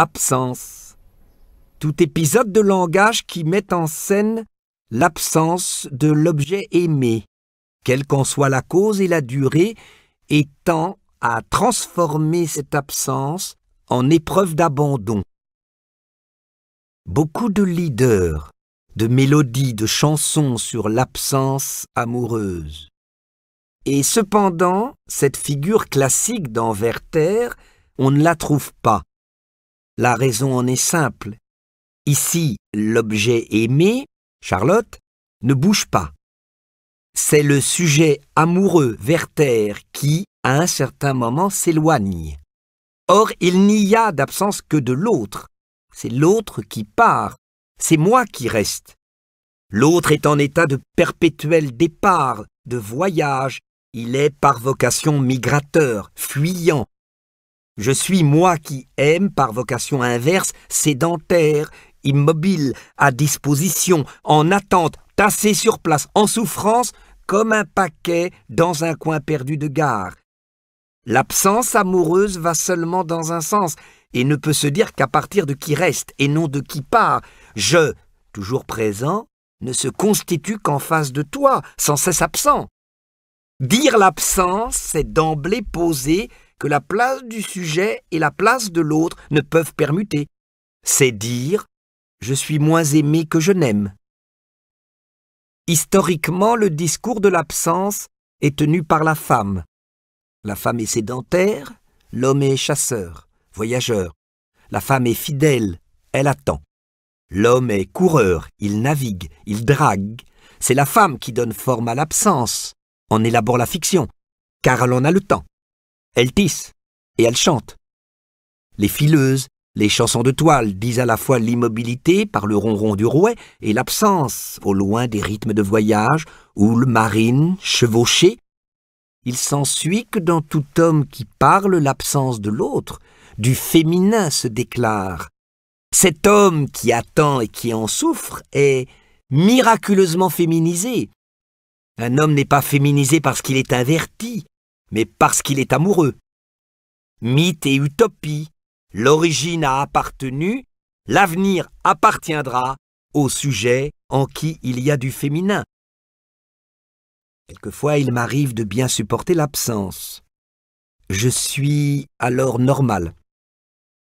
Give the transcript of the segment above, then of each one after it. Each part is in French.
absence. Tout épisode de langage qui met en scène l'absence de l'objet aimé, quelle qu'en soit la cause et la durée, et tend à transformer cette absence en épreuve d'abandon. Beaucoup de leaders, de mélodies, de chansons sur l'absence amoureuse. Et cependant, cette figure classique dans Werther, on ne la trouve pas. La raison en est simple. Ici, l'objet aimé, Charlotte, ne bouge pas. C'est le sujet amoureux Werther qui, à un certain moment, s'éloigne. Or, il n'y a d'absence que de l'autre. C'est l'autre qui part, c'est moi qui reste. L'autre est en état de perpétuel départ, de voyage, il est par vocation migrateur, fuyant, je suis moi qui aime, par vocation inverse, sédentaire, immobile, à disposition, en attente, tassé sur place, en souffrance, comme un paquet dans un coin perdu de gare. L'absence amoureuse va seulement dans un sens, et ne peut se dire qu'à partir de qui reste, et non de qui part. Je, toujours présent, ne se constitue qu'en face de toi, sans cesse absent. Dire l'absence, c'est d'emblée poser que la place du sujet et la place de l'autre ne peuvent permuter. C'est dire ⁇ Je suis moins aimé que je n'aime ⁇ Historiquement, le discours de l'absence est tenu par la femme. La femme est sédentaire, l'homme est chasseur, voyageur. La femme est fidèle, elle attend. L'homme est coureur, il navigue, il drague. C'est la femme qui donne forme à l'absence, en élabore la fiction, car elle en a le temps. Elles tissent et elles chantent. Les fileuses, les chansons de toile disent à la fois l'immobilité par le ronron du rouet et l'absence au loin des rythmes de voyage, houle marine, chevauchée. Il s'ensuit que dans tout homme qui parle, l'absence de l'autre, du féminin se déclare. Cet homme qui attend et qui en souffre est miraculeusement féminisé. Un homme n'est pas féminisé parce qu'il est averti, mais parce qu'il est amoureux. Mythe et utopie, l'origine a appartenu, l'avenir appartiendra au sujet en qui il y a du féminin. Quelquefois, il m'arrive de bien supporter l'absence. Je suis alors normal.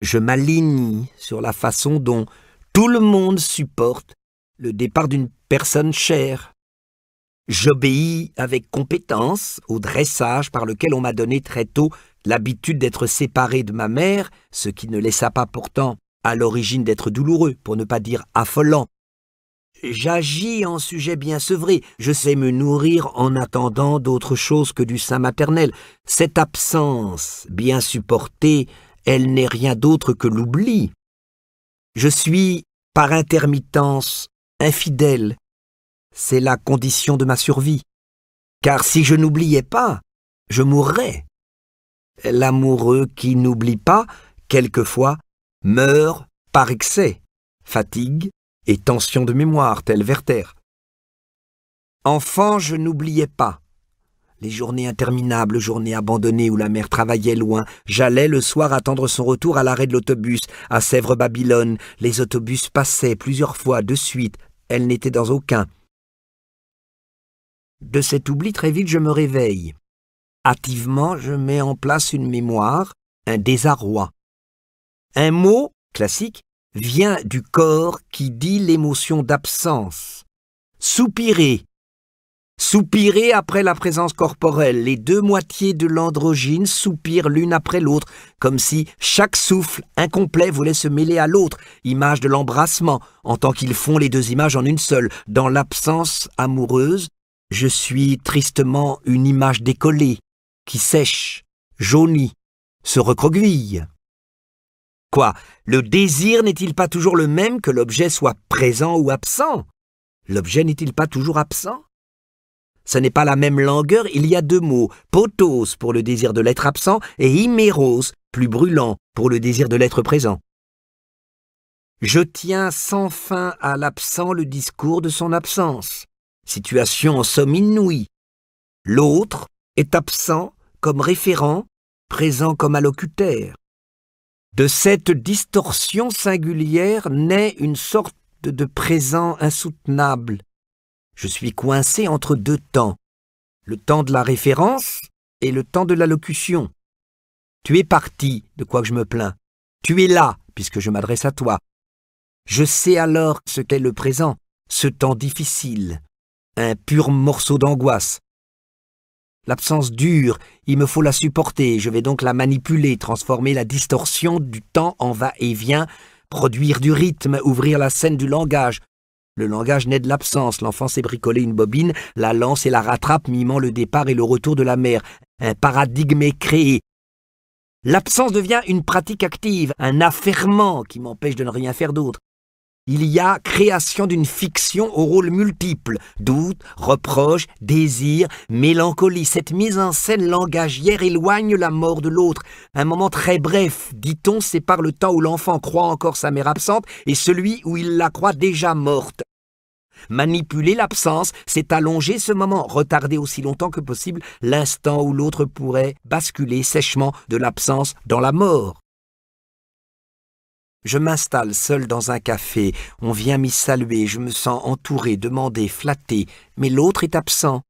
Je m'aligne sur la façon dont tout le monde supporte le départ d'une personne chère, J'obéis avec compétence au dressage par lequel on m'a donné très tôt l'habitude d'être séparé de ma mère, ce qui ne laissa pas pourtant à l'origine d'être douloureux, pour ne pas dire affolant. J'agis en sujet bien sevré, je sais me nourrir en attendant d'autre chose que du sein maternel. Cette absence, bien supportée, elle n'est rien d'autre que l'oubli. Je suis, par intermittence, infidèle c'est la condition de ma survie. Car si je n'oubliais pas, je mourrais. L'amoureux qui n'oublie pas, quelquefois, meurt par excès, fatigue et tension de mémoire, tel Werther. Enfant, je n'oubliais pas. Les journées interminables, journées abandonnées où la mère travaillait loin, j'allais le soir attendre son retour à l'arrêt de l'autobus, à Sèvres-Babylone. Les autobus passaient plusieurs fois de suite, elle n'était dans aucun. De cet oubli, très vite, je me réveille. Hâtivement, je mets en place une mémoire, un désarroi. Un mot, classique, vient du corps qui dit l'émotion d'absence. Soupirer. Soupirer après la présence corporelle. Les deux moitiés de l'androgyne soupirent l'une après l'autre, comme si chaque souffle incomplet voulait se mêler à l'autre, image de l'embrassement, en tant qu'ils font les deux images en une seule, dans l'absence amoureuse je suis tristement une image décollée, qui sèche, jaunit, se recroqueville. Quoi, le désir n'est-il pas toujours le même que l'objet soit présent ou absent L'objet n'est-il pas toujours absent Ce n'est pas la même langueur, il y a deux mots, potos pour le désir de l'être absent et hyméros, plus brûlant, pour le désir de l'être présent. Je tiens sans fin à l'absent le discours de son absence situation en somme inouïe. L'autre est absent comme référent, présent comme allocutaire. De cette distorsion singulière naît une sorte de présent insoutenable. Je suis coincé entre deux temps, le temps de la référence et le temps de l'allocution. Tu es parti, de quoi que je me plains. Tu es là, puisque je m'adresse à toi. Je sais alors ce qu'est le présent, ce temps difficile, un pur morceau d'angoisse. L'absence dure, il me faut la supporter, je vais donc la manipuler, transformer la distorsion du temps en va-et-vient, produire du rythme, ouvrir la scène du langage. Le langage naît de l'absence, l'enfant s'est bricolé une bobine, la lance et la rattrape, mimant le départ et le retour de la mère. Un paradigme est créé. L'absence devient une pratique active, un affairement qui m'empêche de ne rien faire d'autre il y a création d'une fiction aux rôles multiples, doute, reproche, désir, mélancolie. Cette mise en scène langagière éloigne la mort de l'autre. Un moment très bref, dit-on, sépare le temps où l'enfant croit encore sa mère absente et celui où il la croit déjà morte. Manipuler l'absence, c'est allonger ce moment, retarder aussi longtemps que possible l'instant où l'autre pourrait basculer sèchement de l'absence dans la mort. Je m'installe seul dans un café, on vient m'y saluer, je me sens entouré, demandé, flatté, mais l'autre est absent.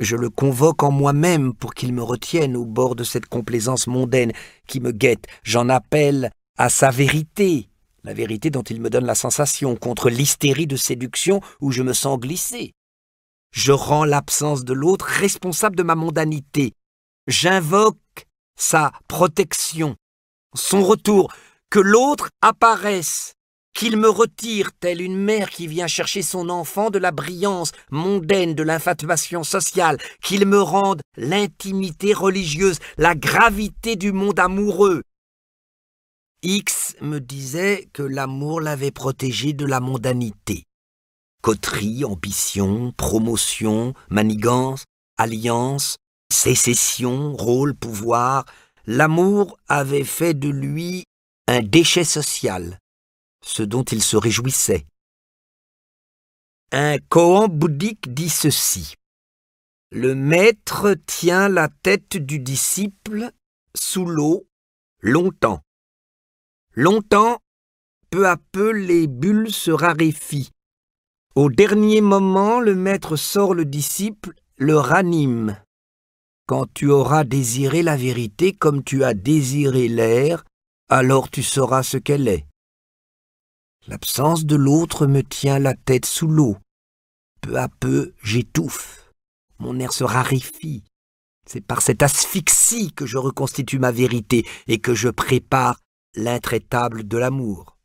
Je le convoque en moi-même pour qu'il me retienne au bord de cette complaisance mondaine qui me guette. J'en appelle à sa vérité, la vérité dont il me donne la sensation, contre l'hystérie de séduction où je me sens glissé. Je rends l'absence de l'autre responsable de ma mondanité. J'invoque sa protection, son retour, que l'autre apparaisse, qu'il me retire, telle une mère qui vient chercher son enfant de la brillance mondaine de l'infatuation sociale, qu'il me rende l'intimité religieuse, la gravité du monde amoureux. X me disait que l'amour l'avait protégé de la mondanité. Coterie, ambition, promotion, manigance, alliance, sécession, rôle, pouvoir, l'amour avait fait de lui un déchet social, ce dont il se réjouissait. Un koan bouddhique dit ceci. Le maître tient la tête du disciple sous l'eau longtemps. Longtemps, peu à peu, les bulles se raréfient. Au dernier moment, le maître sort le disciple, le ranime. Quand tu auras désiré la vérité comme tu as désiré l'air, alors tu sauras ce qu'elle est. L'absence de l'autre me tient la tête sous l'eau. Peu à peu, j'étouffe. Mon air se raréfie. C'est par cette asphyxie que je reconstitue ma vérité et que je prépare l'intraitable de l'amour.